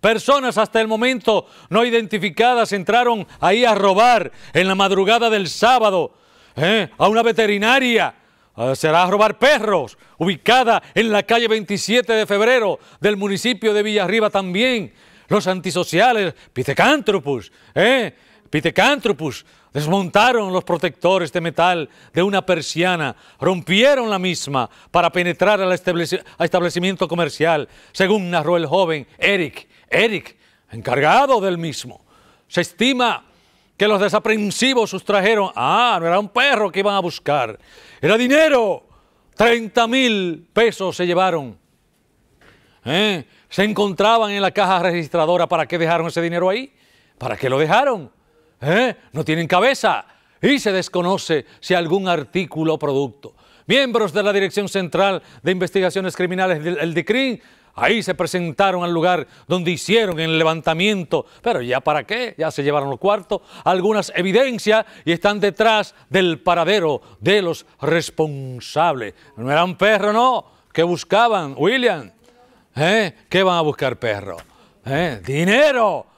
Personas hasta el momento no identificadas entraron ahí a robar en la madrugada del sábado ¿eh? a una veterinaria. Eh, será a robar perros, ubicada en la calle 27 de febrero del municipio de Villarriba también. Los antisociales, Pitecántropus, ¿eh? Pitecanthropus, desmontaron los protectores de metal de una persiana, rompieron la misma para penetrar al establecimiento comercial, según narró el joven Eric, Eric, encargado del mismo. Se estima que los desaprensivos sustrajeron, ah, no era un perro que iban a buscar, era dinero, 30 mil pesos se llevaron. ¿eh? Se encontraban en la caja registradora, ¿para qué dejaron ese dinero ahí? ¿Para qué lo dejaron? ¿Eh? No tienen cabeza y se desconoce si algún artículo o producto. Miembros de la Dirección Central de Investigaciones Criminales del el DICRIN, ahí se presentaron al lugar donde hicieron el levantamiento, pero ya para qué, ya se llevaron los cuartos, algunas evidencias y están detrás del paradero de los responsables. No era un perro, no, ¿qué buscaban, William? ¿Eh? ¿Qué van a buscar perro? ¿Eh? Dinero